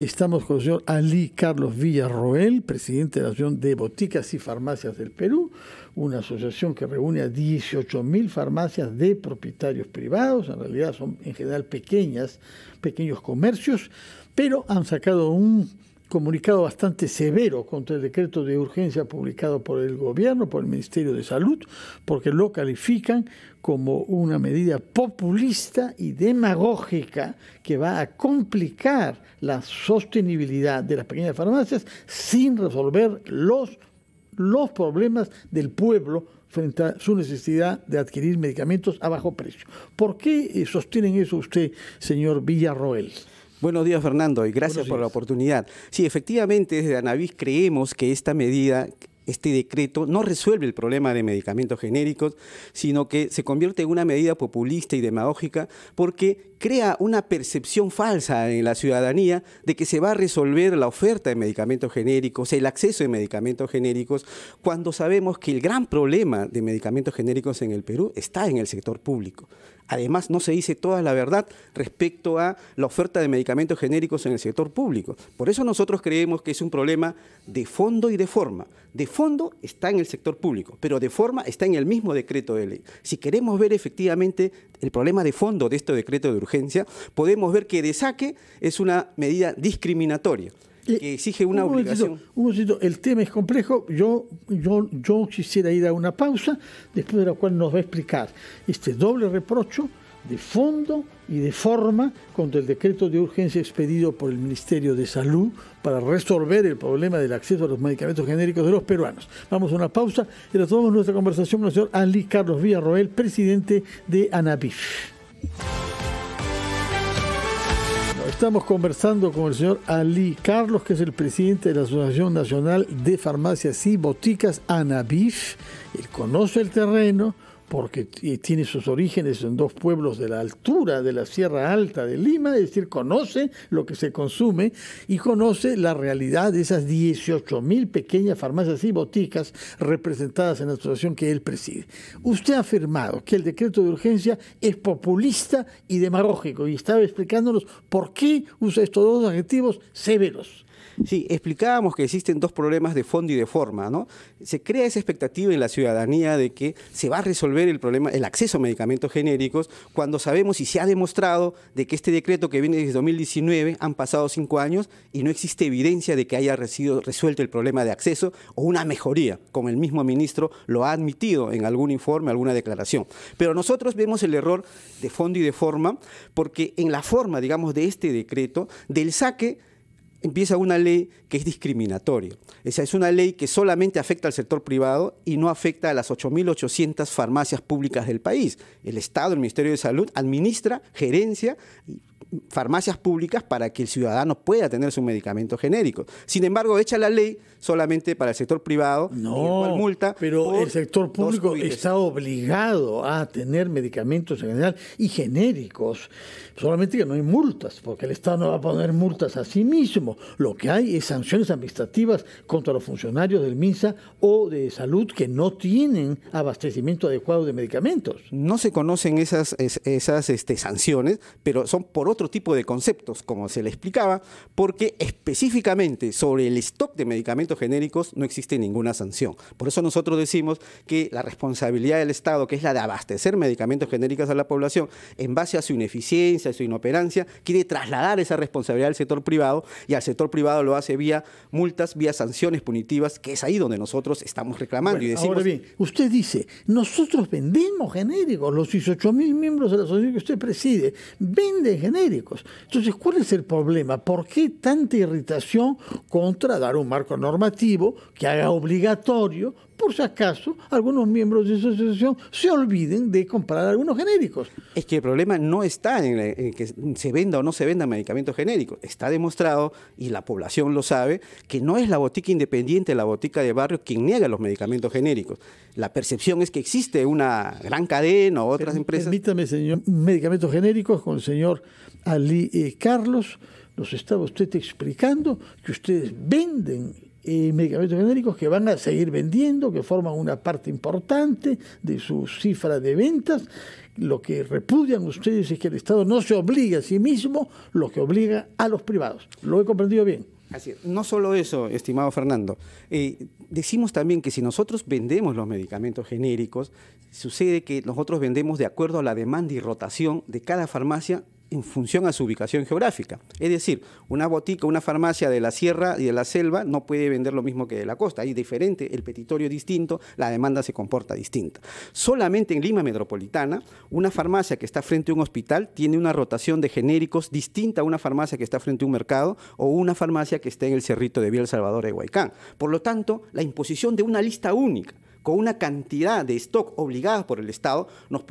Estamos con el señor Ali Carlos Villarroel, presidente de la Asociación de Boticas y Farmacias del Perú, una asociación que reúne a 18.000 farmacias de propietarios privados, en realidad son en general pequeñas, pequeños comercios, pero han sacado un comunicado bastante severo contra el decreto de urgencia publicado por el gobierno, por el Ministerio de Salud, porque lo califican como una medida populista y demagógica que va a complicar la sostenibilidad de las pequeñas farmacias sin resolver los, los problemas del pueblo frente a su necesidad de adquirir medicamentos a bajo precio. ¿Por qué eh, sostienen eso usted, señor Villarroel? Buenos días, Fernando, y gracias por la oportunidad. Sí, efectivamente, desde Anavis creemos que esta medida este decreto no resuelve el problema de medicamentos genéricos, sino que se convierte en una medida populista y demagógica porque crea una percepción falsa en la ciudadanía de que se va a resolver la oferta de medicamentos genéricos, el acceso de medicamentos genéricos, cuando sabemos que el gran problema de medicamentos genéricos en el Perú está en el sector público. Además, no se dice toda la verdad respecto a la oferta de medicamentos genéricos en el sector público. Por eso nosotros creemos que es un problema de fondo y de forma. De fondo está en el sector público, pero de forma está en el mismo decreto de ley. Si queremos ver efectivamente el problema de fondo de este decreto de urgencia, podemos ver que de saque es una medida discriminatoria que exige una obligación. el tema es complejo. Yo, yo, yo quisiera ir a una pausa, después de la cual nos va a explicar este doble reprocho de fondo y de forma contra el decreto de urgencia expedido por el Ministerio de Salud para resolver el problema del acceso a los medicamentos genéricos de los peruanos. Vamos a una pausa y retomamos nuestra conversación con el señor Anli Carlos Villarroel, presidente de ANAPIF. Estamos conversando con el señor Ali Carlos, que es el presidente de la Asociación Nacional de Farmacias y Boticas, ANABIF. Él conoce el terreno, porque tiene sus orígenes en dos pueblos de la altura de la Sierra Alta de Lima, es decir, conoce lo que se consume y conoce la realidad de esas mil pequeñas farmacias y boticas representadas en la asociación que él preside. Usted ha afirmado que el decreto de urgencia es populista y demagógico y estaba explicándonos por qué usa estos dos adjetivos severos. Sí, explicábamos que existen dos problemas de fondo y de forma, ¿no? Se crea esa expectativa en la ciudadanía de que se va a resolver el problema, el acceso a medicamentos genéricos, cuando sabemos y se ha demostrado de que este decreto que viene desde 2019, han pasado cinco años y no existe evidencia de que haya resuelto el problema de acceso o una mejoría, como el mismo ministro lo ha admitido en algún informe, alguna declaración. Pero nosotros vemos el error de fondo y de forma, porque en la forma, digamos, de este decreto, del saque empieza una ley que es discriminatoria. Esa es una ley que solamente afecta al sector privado y no afecta a las 8.800 farmacias públicas del país. El Estado, el Ministerio de Salud, administra, gerencia farmacias públicas para que el ciudadano pueda tener su medicamento genérico. Sin embargo, echa la ley solamente para el sector privado, no, hay multa. Pero el sector público está obligado a tener medicamentos en general y genéricos, solamente que no hay multas, porque el Estado no va a poner multas a sí mismo. Lo que hay es sanciones administrativas contra los funcionarios del MINSA o de salud que no tienen abastecimiento adecuado de medicamentos. No se conocen esas, esas este, sanciones, pero son por otro otro tipo de conceptos, como se le explicaba, porque específicamente sobre el stock de medicamentos genéricos no existe ninguna sanción. Por eso nosotros decimos que la responsabilidad del Estado, que es la de abastecer medicamentos genéricos a la población, en base a su ineficiencia, y su inoperancia, quiere trasladar esa responsabilidad al sector privado y al sector privado lo hace vía multas, vía sanciones punitivas, que es ahí donde nosotros estamos reclamando y decimos... Ahora bien, usted dice, nosotros vendemos genéricos, los 18 miembros de la sociedad que usted preside, venden genéricos entonces, ¿cuál es el problema? ¿Por qué tanta irritación contra dar un marco normativo que haga obligatorio por si acaso algunos miembros de esa asociación se olviden de comprar algunos genéricos. Es que el problema no está en, eh, que se venda o no se venda medicamentos genéricos. Está demostrado, y la población lo sabe, que no es la botica independiente, la botica de barrio quien niega los medicamentos genéricos. La percepción es que existe una gran cadena o otras empresas. Permítame, señor, medicamentos genéricos con el señor Ali eh, Carlos. Nos estaba usted explicando que ustedes venden eh, medicamentos genéricos que van a seguir vendiendo, que forman una parte importante de su cifra de ventas. Lo que repudian ustedes es que el Estado no se obliga a sí mismo, lo que obliga a los privados. ¿Lo he comprendido bien? Así No solo eso, estimado Fernando. Eh, decimos también que si nosotros vendemos los medicamentos genéricos, sucede que nosotros vendemos de acuerdo a la demanda y rotación de cada farmacia en función a su ubicación geográfica. Es decir, una botica, una farmacia de la sierra y de la selva no puede vender lo mismo que de la costa. Hay diferente, el petitorio distinto, la demanda se comporta distinta. Solamente en Lima Metropolitana, una farmacia que está frente a un hospital tiene una rotación de genéricos distinta a una farmacia que está frente a un mercado o una farmacia que está en el cerrito de Vía El Salvador de Huaycán. Por lo tanto, la imposición de una lista única con una cantidad de stock obligada por el Estado, nos,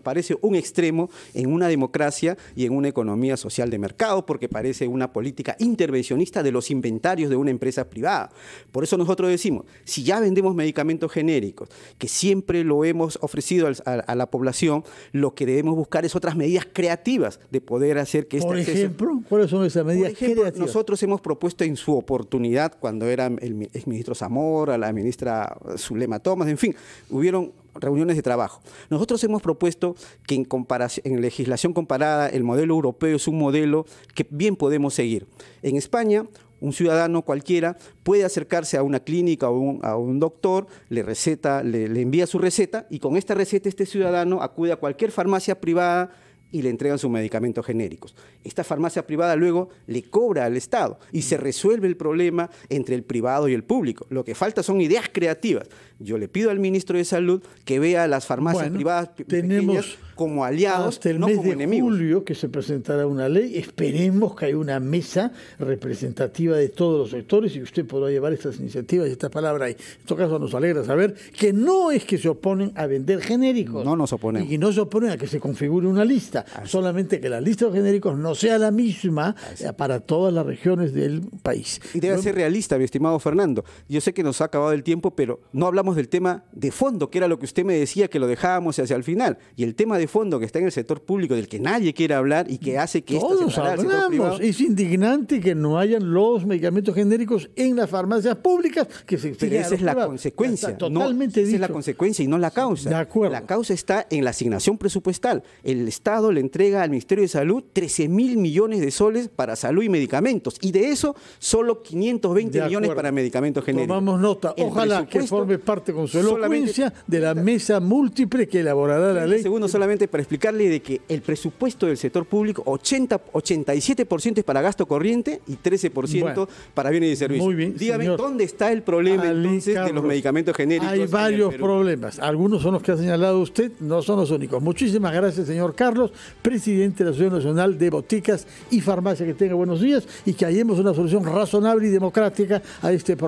parece un extremo en una democracia y en una economía social de mercado, porque parece una política intervencionista de los inventarios de una empresa privada. Por eso nosotros decimos, si ya vendemos medicamentos genéricos, que siempre lo hemos ofrecido a, la población, lo que debemos buscar es otras medidas creativas de poder hacer que este Por ejemplo, ¿cuáles son esas medidas Nosotros hemos propuesto en su oportunidad, cuando era el exministro Zamora, la ministra Zulema Thomas, en fin, hubieron reuniones de trabajo. Nosotros hemos propuesto que en, legislación comparada el modelo europeo es un modelo que bien podemos seguir. En España, un ciudadano cualquiera puede acercarse a una clínica o a un doctor, le receta, le envía su receta y con esta receta este ciudadano acude a cualquier farmacia privada y le entregan sus medicamentos genéricos. Esta farmacia privada luego le cobra al Estado y se mm. resuelve el problema entre el privado y el público. Lo que falta son ideas creativas. Yo le pido al ministro de Salud que vea las farmacias privadas tenemos, pequeñas como aliados, Hasta el mes de julio que se presentará una ley, esperemos que haya una mesa representativa de todos los sectores y usted podrá llevar estas iniciativas y estas palabras ahí. En todo caso nos alegra saber que no es que se oponen a vender genéricos. No nos oponemos. Y no se oponen a que se configure una lista, solamente que la lista de genéricos no sea la misma para todas las regiones del país. Y debe ser realista, mi estimado Fernando. Yo sé que nos ha acabado el tiempo, pero no hablamos del tema de fondo, que era lo que usted me decía que lo dejábamos hacia el final. Y el tema de fondo que está en el sector público del que nadie quiere hablar y que hace que Todos esto se Es indignante que no hayan los medicamentos genéricos en las farmacias públicas que se Pero esa es la consecuencia. totalmente no, es la consecuencia y no la causa. La causa está en la asignación presupuestal. El Estado le entrega al Ministerio de Salud 13 mil millones de soles para salud y medicamentos. Y de eso, solo 520 millones para medicamentos genéricos. Tomamos nota. Ojalá que forme parte con su elocuencia de la mesa múltiple que elaborará la ley. Segundo, solamente para explicarle de que el presupuesto del sector público, 80, 87% es para gasto corriente y 13% para bienes y servicios. Dígame, ¿dónde está el problema de los medicamentos genéricos? Hay varios problemas. Algunos son los que ha señalado usted, no son los únicos. Muchísimas gracias, señor Carlos, presidente de la Asociación Nacional de Boticas y Farmacia. Que tenga buenos días y que hallemos una solución razonable y democrática a este problema.